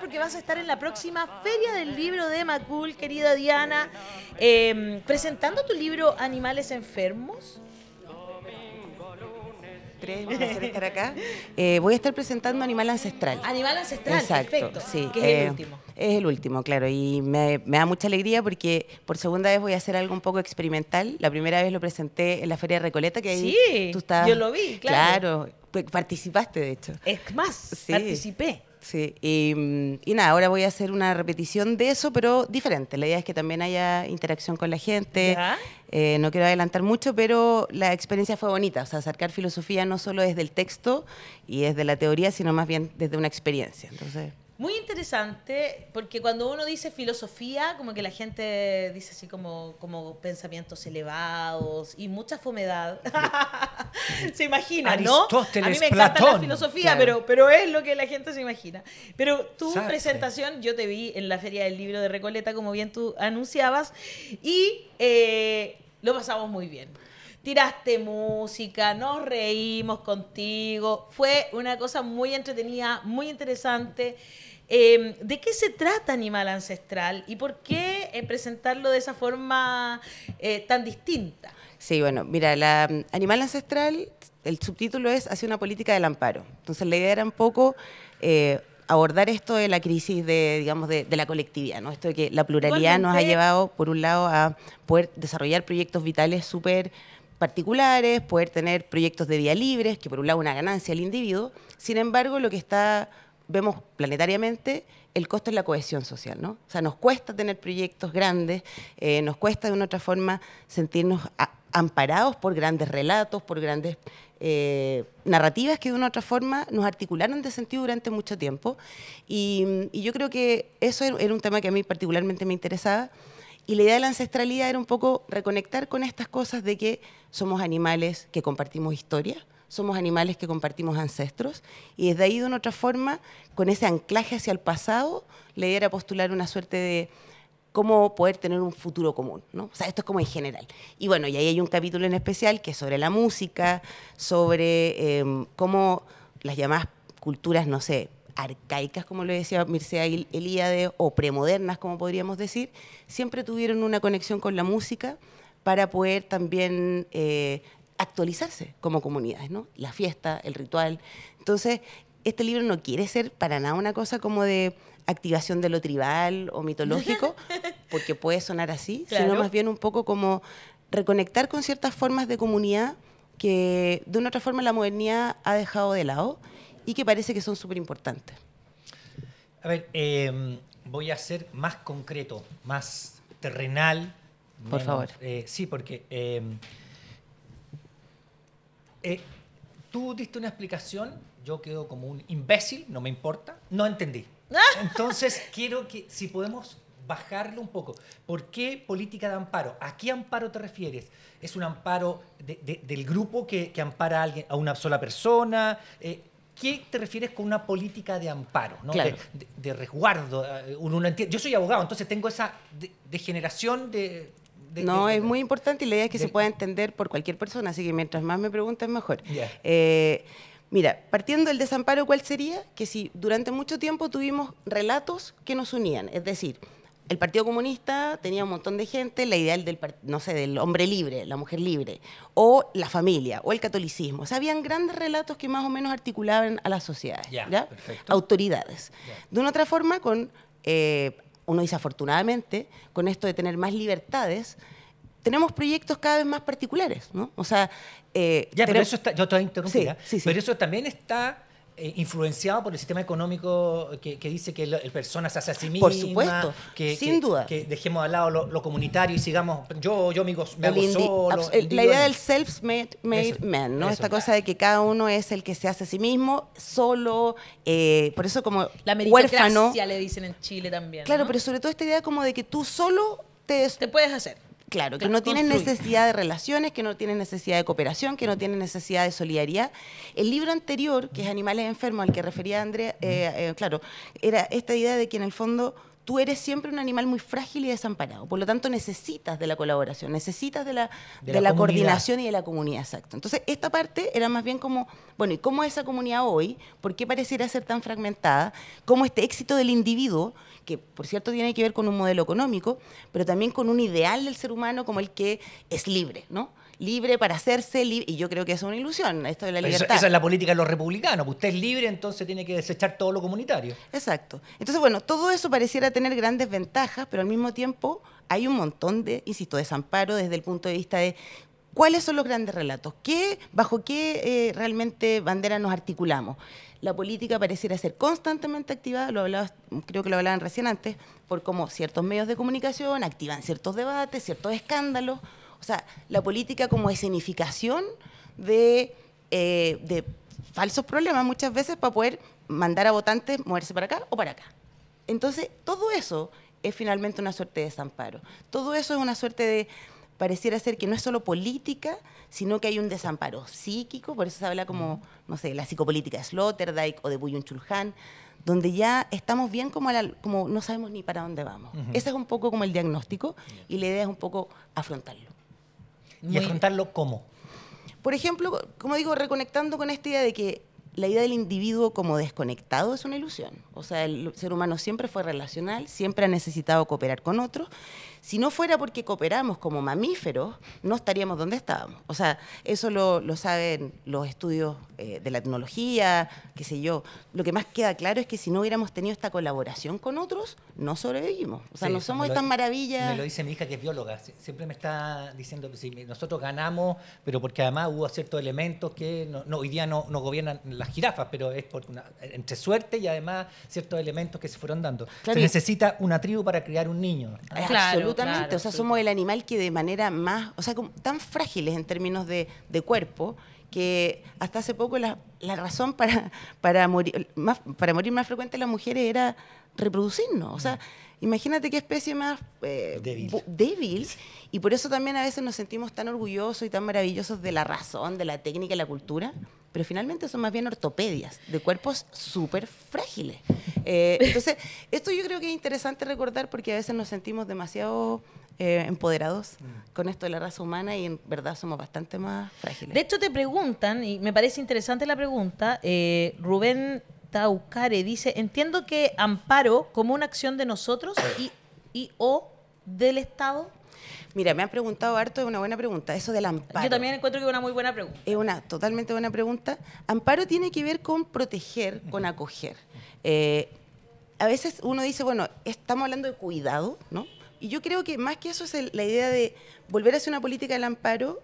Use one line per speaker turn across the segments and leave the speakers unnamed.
porque vas a estar en la próxima Feria del Libro de Macul, querida Diana, em, presentando tu libro Animales Enfermos. Tres, voy a estar acá.
Eh, voy a estar presentando Animal Ancestral. Animal Ancestral, perfecto. Sí, es el eh, último. Es el último, claro. Y me, da mucha alegría porque por segunda vez voy a hacer algo un poco experimental. La primera vez lo presenté en la Feria de Recoleta, que ahí tú
estabas. Yo lo vi, claro.
Claro, pues, participaste de hecho.
Es más, participé.
Sí, em, y, nada, ahora voy a hacer una repetición de eso, pero diferente. La idea es que también haya interacción con la gente. Eh, no quiero adelantar mucho, pero la experiencia fue bonita. O sea, acercar filosofía no solo desde el texto y desde la teoría, sino más bien desde una experiencia. Entonces.
Muy interesante, porque cuando uno dice filosofía, como que la gente dice así como, como pensamientos elevados y mucha fomedad. se imagina, ¿no? a mí me encanta la filosofía, pero, pero es lo que la gente se imagina. Pero tu presentación, yo te vi en la Feria del Libro de Recoleta, como bien tú anunciabas, y eh, lo pasamos muy bien tiraste música, nos reímos contigo, fue una cosa muy entretenida, muy interesante. Em, ¿De qué se trata Animal Ancestral y por qué eh, presentarlo de esa forma eh, tan distinta?
Sí, bueno, mira, la mm, Animal Ancestral, el subtítulo es Hacia una política del amparo. Entonces la idea era un poco eh, abordar esto de la crisis de, digamos, de, la colectividad, ¿no? Esto de que la pluralidad nos ha llevado, por un lado, a poder desarrollar proyectos vitales súper particulares, poder tener proyectos de vía libres, que por un lado una ganancia al individuo, sin embargo lo que está, vemos planetariamente, el costo es la cohesión social, ¿no? O sea, nos cuesta tener proyectos grandes, eh, nos cuesta de una otra forma sentirnos amparados por grandes relatos, por grandes eh, narrativas que de una otra forma nos articularon de sentido durante mucho tiempo. Y, y yo creo que eso era un tema que a mí particularmente me interesaba. Y la idea de la ancestralidad era un poco reconectar con estas cosas de que somos animales que compartimos historia, somos animales que compartimos ancestros, y desde ahí de una otra forma, con ese anclaje hacia el pasado, la idea era postular una suerte de cómo poder tener un futuro común, ¿no? O sea, esto es como en general. Y bueno, y ahí hay un capítulo en especial que es sobre la música, sobre eh, cómo las llamadas culturas, no sé, arcaicas, como lo decía Mircea Eliade, o premodernas, como podríamos decir, siempre tuvieron una conexión con la música para poder también eh, actualizarse como comunidades, ¿no? La fiesta, el ritual. Entonces, este libro no quiere ser para nada una cosa como de activación de lo tribal o mitológico, porque puede sonar así, sino más bien un poco como reconectar con ciertas formas de comunidad que de una otra forma la modernidad ha dejado de lado y que parece que son súper importantes.
A ver, em, voy a ser más concreto, más terrenal. Por favor. Eh, sí, porque em, eh, tú diste una explicación, yo quedo como un imbécil, no me importa, no entendí. Entonces quiero que, si podemos bajarlo un poco. ¿Por qué política de amparo? ¿A qué amparo te refieres? ¿Es un amparo del grupo que, ampara a, alguien, a una sola persona? Eh, qué te refieres con una política de amparo, de, resguardo? Eh, Yo soy abogado, entonces tengo esa degeneración de, no,
es muy importante y la idea es que se pueda entender por cualquier persona, así que mientras más me pregunten, mejor. Eh, mira, partiendo del desamparo, ¿cuál sería? Que si durante mucho tiempo tuvimos relatos que nos unían, es decir, el Partido Comunista tenía un montón de gente, la idea del, no sé, del hombre libre, la mujer libre, o la familia, o el catolicismo. O sea, habían grandes relatos que más o menos articulaban a las sociedades, autoridades. De una otra forma, con, eh, uno dice afortunadamente, con esto de tener más libertades, tenemos proyectos cada vez más particulares, O sea... Eh, ya, pero eso
yo pero eso también está eh, influenciado por el sistema económico que, dice que el persona se hace a sí misma. Por supuesto, que, sin duda. Que dejemos de lado lo, comunitario y sigamos, yo, yo amigos, me hago solo. Ah, pues, la idea del
self-made man, ¿no? Esta cosa de que cada uno es el que se hace a sí mismo, solo, eh, por eso como la huérfano.
le dicen en Chile también. Claro, pero
sobre todo esta idea como de que tú solo
te, te puedes hacer
claro, que no tienen necesidad de relaciones, que no tienen necesidad de cooperación, que no tienen necesidad de solidaridad. El libro anterior, que es Animales Enfermos, al que refería Andrea, eh, eh, claro, era esta idea de que en el fondo tú eres siempre un animal muy frágil y desamparado. Por lo tanto, necesitas de la colaboración, necesitas de la, coordinación y de la comunidad, exacto. Entonces, esta parte era más bien como, bueno, ¿y cómo esa comunidad hoy? ¿Por qué pareciera ser tan fragmentada? ¿Cómo este éxito del individuo que por cierto tiene que ver con un modelo económico, pero también con un ideal del ser humano como el que es libre, ¿no? libre para hacerse libre. Y yo creo que es una ilusión, esto de la libertad. Esa, esa, es la política de los republicanos, pues usted es libre, entonces tiene que desechar todo lo comunitario. Exacto. Entonces, bueno, todo eso pareciera tener grandes ventajas, pero al mismo tiempo hay un montón de, insisto, desamparo desde el punto de vista de ¿Cuáles son los grandes relatos? ¿Qué, ¿Bajo qué eh, realmente bandera nos articulamos? La política pareciera ser constantemente activada, lo hablabas, creo que lo hablaban recién antes, por cómo ciertos medios de comunicación activan ciertos debates, ciertos escándalos. O sea, la política como escenificación de, eh, de falsos problemas muchas veces para poder mandar a votantes moverse para acá o para acá. Entonces, todo eso es finalmente una suerte de desamparo. Todo eso es una suerte de pareciera ser que no es solo política, sino que hay un desamparo psíquico, por eso se habla como, no sé, la psicopolítica de Sloterdijk o de Buyun Chulhan, donde ya estamos bien como, no sabemos ni para dónde vamos. Ese es un poco como el diagnóstico y la idea es un poco afrontarlo. ¿Y afrontarlo cómo? Por ejemplo, como digo, reconectando con esta idea de que la idea del individuo como desconectado es una ilusión. O sea, el ser humano siempre fue relacional, siempre ha necesitado cooperar con otros. Si no fuera porque cooperamos como mamíferos, no estaríamos donde estábamos. O sea, eso lo, saben los estudios eh, de la etnología, qué sé yo. Lo que más queda claro es que si no hubiéramos tenido esta colaboración con otros, no sobrevivimos. O sea, no somos estas maravillas. Me lo dice mi hija que es bióloga.
Siempre me está diciendo que si nosotros ganamos, pero porque además hubo ciertos elementos que no, hoy día no, no gobiernan la jirafas, pero es por una, entre suerte y además ciertos elementos que se fueron dando. Se necesita una tribu para criar un niño. absolutamente, o sea, somos el
animal que de manera más, o sea, como, tan frágiles en términos de, cuerpo que hasta hace poco la, razón para, para, morir, más, para morir más frecuente las mujeres era reproducirnos. O sea, mm. Imagínate qué especie más eh, débil. Y por eso también a veces nos sentimos tan orgullosos y tan maravillosos de la razón, de la técnica y la cultura. Pero finalmente son más bien ortopedias de cuerpos súper frágiles. Eh, entonces, esto yo creo que es interesante recordar porque a veces nos sentimos demasiado eh,
empoderados mm. con esto de la raza humana y en verdad somos bastante más frágiles. De hecho, te preguntan, y me parece interesante la pregunta, Rubén Ucare, dice, entiendo que amparo como una acción de nosotros y, o del Estado.
Mira, me han preguntado harto, es una buena pregunta, eso del amparo. Yo
también encuentro que es una muy buena pregunta.
Es una totalmente buena pregunta. Amparo tiene que ver con proteger, con acoger. Eh, a veces uno dice, bueno, estamos hablando de cuidado, ¿no? Y yo creo que más que eso es la idea de volver a hacer una política del amparo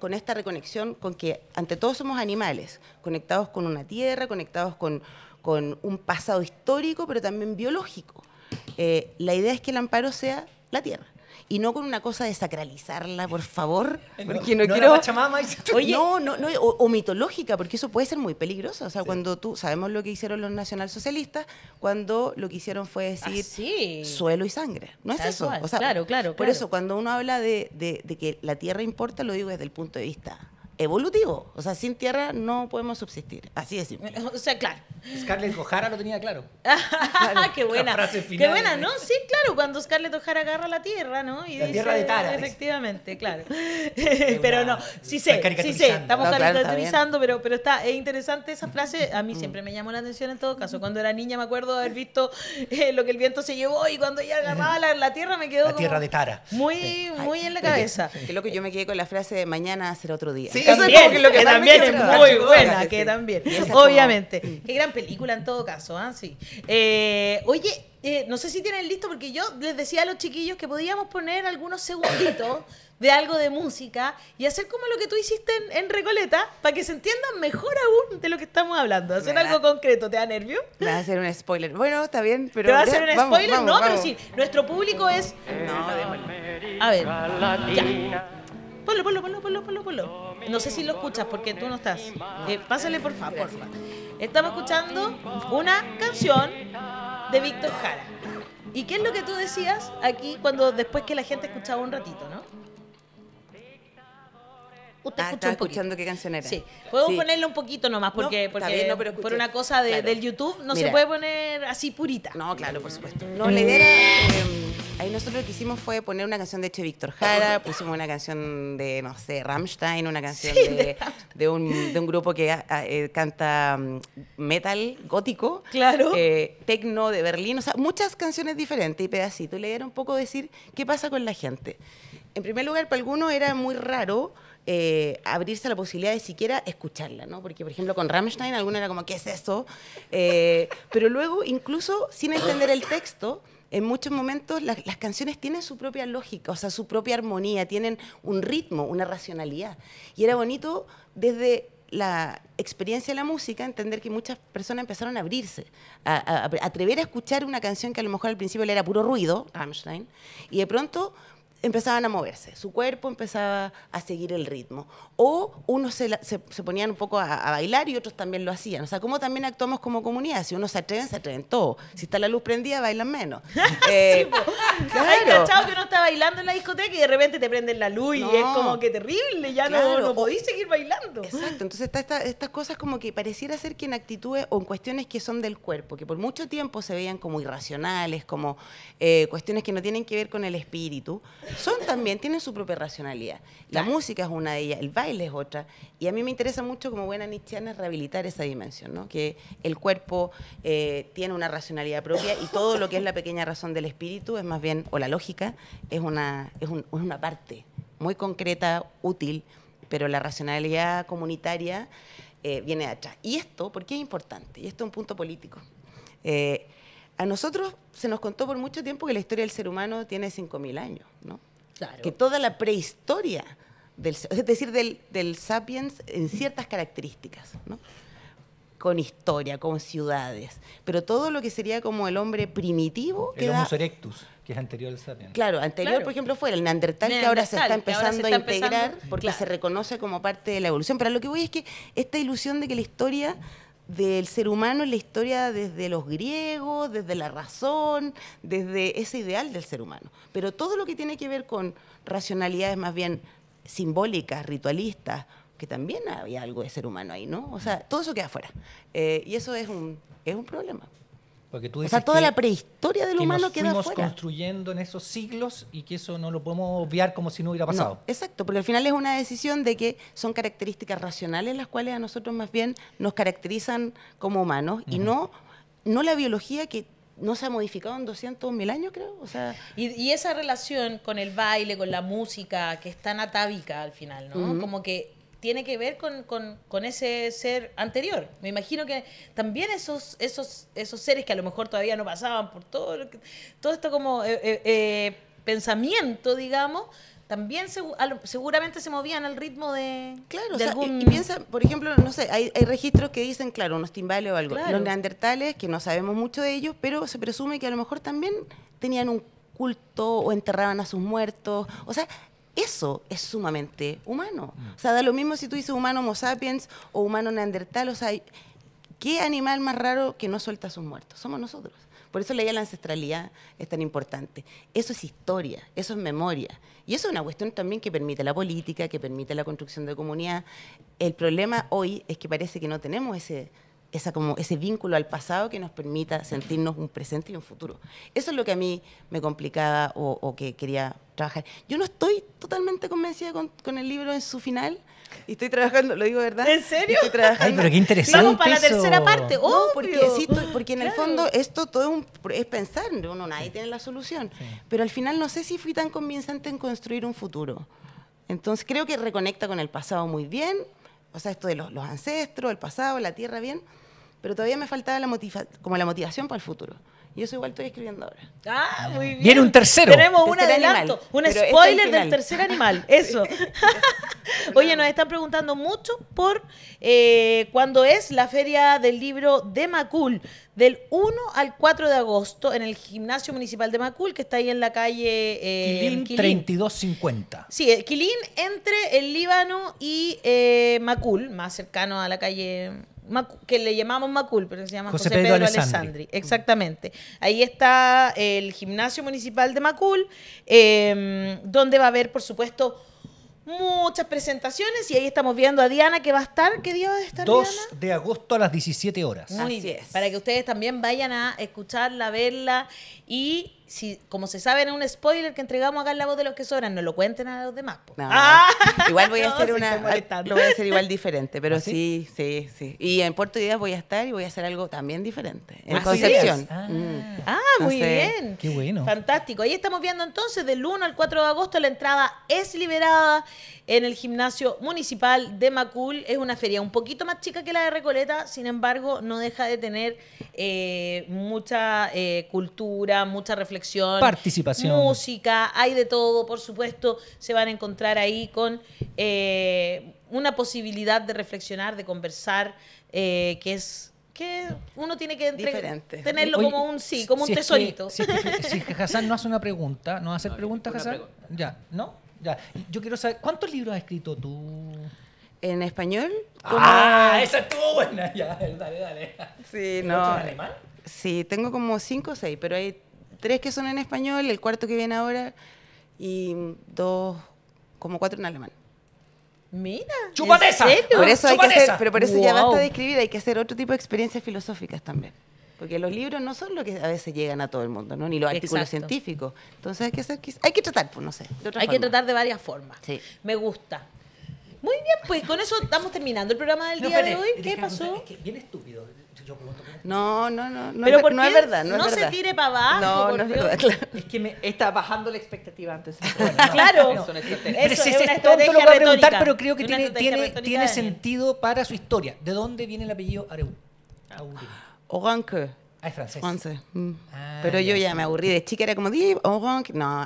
con esta reconexión con que ante todo somos animales, conectados con una tierra, conectados con, un pasado histórico, pero también biológico. Eh, la idea es que el amparo sea la tierra y no con una cosa de sacralizarla, por favor. Porque no,
no, no, no
o, mitológica, porque eso puede ser muy peligroso. O sea, cuando tú. Sabemos lo que hicieron los nacionalsocialistas, cuando lo que hicieron fue ah,
decir
suelo y sangre. No es eso. claro, claro, Por eso, cuando uno habla de, de que la tierra importa, lo digo desde el punto de vista evolutivo. O sea, sin tierra no podemos subsistir. Así es
O sea, claro. Scarlett
O'Hara lo tenía claro.
Qué buena. Qué buena, ¿no? Sí, claro, cuando Scarlett O'Hara agarra la tierra, ¿no? la tierra de Tara. Efectivamente, claro. pero no, sí sé, sí sé. Estamos caricaturizando, pero, pero está es interesante esa frase. A mí mm. siempre me llamó la atención en todo caso. Cuando era niña me acuerdo haber visto eh, lo que el viento se llevó y cuando ella agarraba la, tierra me quedó La tierra de Tara. Muy, muy en la cabeza.
Es lo que yo me quedé con la frase de mañana será otro día. Sí que lo que, también es muy buena, que también, obviamente.
Mm. Qué gran película en todo caso, ¿ah? Sí. Eh, oye, eh, no sé si tienen listo, porque yo les decía a los chiquillos que podíamos poner algunos segunditos de algo de música y hacer como lo que tú hiciste en, Recoleta para que se entiendan mejor aún de lo que estamos hablando. Hacer algo concreto, ¿te da nervio?
va a hacer un spoiler. Bueno, está bien, pero. ¿Te va a hacer un spoiler? no, pero sí,
nuestro público es. No, A ver. Ya. ponlo, ponlo, ponlo, ponlo, ponlo no sé si lo escuchas porque tú no estás. Eh, pásale por favor. Estamos escuchando una canción de Víctor Jara. ¿Y qué es lo que tú decías aquí cuando después que la gente escuchaba un ratito, no? Usted ah, escuchando qué canción era. Sí, podemos ponerle un poquito nomás, porque, porque por una cosa del
YouTube no se puede
poner así purita. No, claro, por supuesto. No, le idea
eh,
em, Ahí nosotros lo que
hicimos fue poner una canción de Che Víctor Jara, pusimos una canción de, no sé, Rammstein, una canción de, un, grupo que ah, ah, eh, canta mm, metal gótico, eh, tecno de Berlín, o sea, muchas canciones diferentes y pedacitos. Y dieron un poco decir qué pasa con la gente. En primer lugar, para algunos era muy raro. Eh, abrirse a la posibilidad de siquiera escucharla, ¿no? Porque, por ejemplo, con Rammstein algunos era como, ¿qué es eso? pero luego, incluso sin entender el texto, en muchos momentos las canciones tienen su propia lógica, o sea, su propia armonía, tienen un ritmo, una racionalidad. Y era bonito desde la experiencia de la música, entender que muchas personas empezaron a abrirse, a, a, atrever a escuchar una canción que a lo mejor al principio le era puro ruido, Einstein, y de pronto empezaban a moverse, su cuerpo empezaba a seguir el ritmo o unos se, ponían un poco a, bailar y otros también lo hacían. O sea, cómo también actuamos como comunidad. Si uno se atreven, se atreven todo. Si está la luz prendida, bailan menos. eh, sí, claro.
que uno está bailando en la discoteca y de repente te prenden la luz y es como que terrible, ya no, no podís seguir bailando. Exacto,
entonces estas cosas como que pareciera ser que en actitudes o en cuestiones que son del cuerpo, que por mucho tiempo se veían como irracionales, como eh, cuestiones que no tienen que ver con el espíritu, son también, tienen su propia racionalidad. La música es una de ellas, el baile es otra. Y a mí me interesa mucho, como buena nichiana, rehabilitar esa dimensión, ¿no? que el cuerpo eh, tiene una racionalidad propia y todo lo que es la pequeña razón del espíritu es más bien, o la lógica, es una, es, un, es una parte muy concreta, útil, pero la racionalidad comunitaria eh, viene atrás. ¿Y esto por qué es importante? Y esto es un punto político. Eh, a nosotros se nos contó por mucho tiempo que la historia del ser humano tiene 5.000 años, ¿no? Claro. Que toda la prehistoria es decir, del, Sapiens en ciertas características, ¿no? con historia, con ciudades, pero todo lo que sería como el hombre primitivo. El Homo
erectus, que es anterior al Sapiens.
Claro, anterior, por ejemplo, fue el Neandertal, que ahora se está empezando a integrar porque se reconoce como parte de la evolución. Pero lo que voy es que esta ilusión de que la historia del ser humano es la historia desde los griegos, desde la razón, desde ese ideal del ser humano. Pero todo lo que tiene que ver con racionalidades más bien simbólicas, ritualistas, que también había algo de ser humano ahí, ¿no? O sea, todo eso queda afuera. Eh, y eso es un, es un problema. Porque tú dices o sea, toda la prehistoria del humano nos queda fuimos
construyendo en esos siglos y que eso no lo podemos obviar como si no hubiera pasado.
exacto, porque al final es una decisión de que son características racionales las cuales a nosotros más bien nos caracterizan como humanos y no, no la biología que no se ha modificado en 200 mil años, creo.
y, esa relación con el baile, con la música, que es tan atávica al final, ¿no? Como que tiene que ver con, ese ser anterior. Me imagino que también esos, esos, esos seres que a lo mejor todavía no pasaban por todo, todo esto como eh, eh, eh, pensamiento, digamos, también seguramente se movían al ritmo de. Claro, y, piensa, por ejemplo, no sé, hay, hay, registros que dicen,
claro, unos timbales o algo. Los neandertales, que no sabemos mucho de ellos, pero se presume que a lo mejor también tenían un culto o enterraban a sus muertos. O sea, eso es sumamente humano. Mm. O sea, da lo mismo si tú dices humano Homo sapiens o humano neandertal. O sea, ¿qué animal más raro que no suelta a sus muertos? Somos nosotros. Por eso la idea de la ancestralidad es tan importante. Eso es historia, eso es memoria. Y eso es una cuestión también que permite la política, que permite la construcción de comunidad. El problema hoy es que parece que no tenemos ese esa como ese vínculo al pasado que nos permita sentirnos un presente y un futuro. Eso es lo que a mí me complicaba o, o que quería yo no estoy totalmente convencida con, el libro en su final. Y estoy trabajando, lo digo verdad. ¿En serio? Ay, pero qué interesante. Vamos para la tercera parte. porque, porque en el fondo esto todo es, pensar, uno nadie tiene la solución. Pero al final no sé si fui tan convincente en construir un futuro. Entonces creo que reconecta con el pasado muy bien, o sea, esto de los, los ancestros, el pasado, la tierra, bien, pero todavía me faltaba la como la motivación para el futuro.
Y eso igual estoy escribiendo ahora. Ah, muy
bien. Viene un tercero. Tenemos este un adelanto, un este spoiler del tercer
animal. Eso. Oye, nos están preguntando mucho por cuando eh, cuándo es la feria del libro de Macul, del 1 al 4 de agosto, en el gimnasio municipal de Macul, que está ahí en la calle eh, Quilín,
3250.
Sí, eh, Quilín entre el Líbano y eh, Macul, más cercano a la calle que le llamamos Macul, pero se llama José, Pedro, Alessandri. Exactamente. Ahí está eh, el gimnasio municipal de Macul, em, donde va a haber, por supuesto, muchas presentaciones y ahí estamos viendo a Diana que va a estar, ¿qué día va a estar 2
de agosto a las 17 horas. Muy
Para que ustedes también vayan a escucharla, verla y si, como se sabe en un spoiler que entregamos acá en la voz de los que sobran, no lo cuenten a los demás. Ah. igual voy a hacer una. Lo voy a hacer igual
diferente, pero ¿Ah, sí? sí, sí, Y en Puerto Ideas voy a estar y voy a hacer algo también diferente. En ah, Concepción. Ah, mm.
muy bien. Qué bueno. Fantástico. Ahí estamos viendo entonces del 1 al 4 de agosto la entrada es liberada en el gimnasio municipal de Macul. Es una feria un poquito más chica que la de Recoleta, sin embargo, no deja de tener eh, mucha eh, cultura, mucha reflexión participación, música, hay de todo, por supuesto, se van a encontrar ahí con eh, una posibilidad de reflexionar, de conversar, eh, que es que uno tiene que tenerlo como un sí, como un tesorito. si,
Hassan no hace una pregunta, no va a hacer preguntas, Hassan. Ya,
¿no?
Ya. Yo quiero saber, ¿cuántos libros has escrito tú? ¿En español? ¡Ah! Esa estuvo buena. Ya,
dale, dale. no. en alemán?
Sí, tengo como cinco o seis, pero hay tres que son en español, el cuarto que viene ahora y dos, como cuatro en alemán. Mira. ¡Chupateza! pero por eso ya basta de escribir, hay que hacer otro tipo de experiencias filosóficas también. Porque los libros no son lo que a veces llegan a todo el mundo, ¿no? Ni los artículos científicos. Entonces hay que hacer, hay que tratar, pues, no sé. hay que tratar
de varias formas. Me gusta. Muy bien, pues con eso estamos terminando el programa del día de hoy. ¿Qué pasó?
bien estúpido.
No, no, no. No, Pero es, no es verdad. No,
se tire para abajo. No, no es verdad. Es que me está bajando la expectativa antes. claro. no es, tonto, lo voy a preguntar, pero creo que tiene, tiene, tiene sentido para su historia. ¿De dónde viene el apellido Areu?
Oranque. Mm. Ah, es francés.
Pero yo ya me
aburrí de chica, era como, no,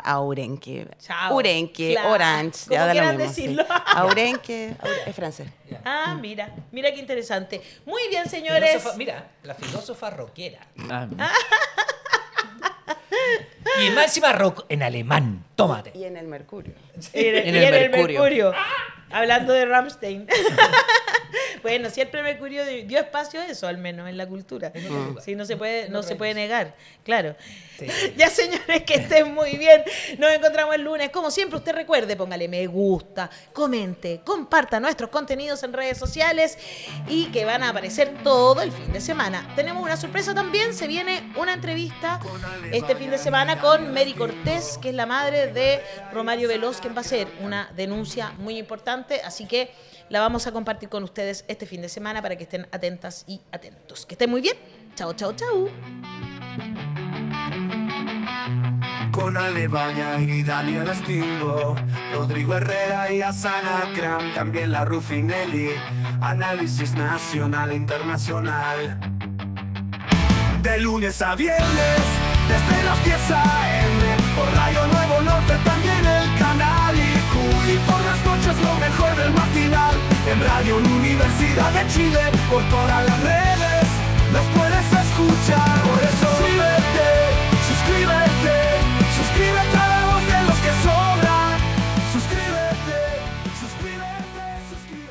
Aurenque. Aurenque, Orange, ya da lo mismo, es francés.
Ah, mira, mira qué interesante. Muy bien, señores. mira, la filósofa rockera.
Ah,
y máxima rock en alemán, tómate.
Y en el Mercurio. Y en, el Mercurio. El mercurio. Ah, hablando de Rammstein. Bueno, siempre Mercurio dio espacio a eso, al menos en la cultura. Sí, no se puede, no, se puede negar, claro. Ya, señores, que estén muy bien. Nos encontramos el lunes. Como siempre, usted recuerde, póngale me gusta, comente, comparta nuestros contenidos en redes sociales y que van a aparecer todo el fin de semana. Tenemos una sorpresa también. Se viene una entrevista este fin de semana con Mary Cortés, que es la madre de Romario Veloz, quien va a hacer una denuncia muy importante. Así que la vamos a compartir con ustedes este fin de semana para que estén atentas y atentos. Que estén muy bien. Chao, chao, chao.
Con Alebaña y Daniel Astingo, Rodrigo Herrera y Asana Kram, también la Rufinelli, análisis nacional e internacional. De lunes a viernes, desde las 10 a.m., por rayo Nuevo Norte también lo mejor del matinal en Radio Universidad de Chile por todas las redes las puedes escuchar por eso suscríbete
suscríbete suscríbete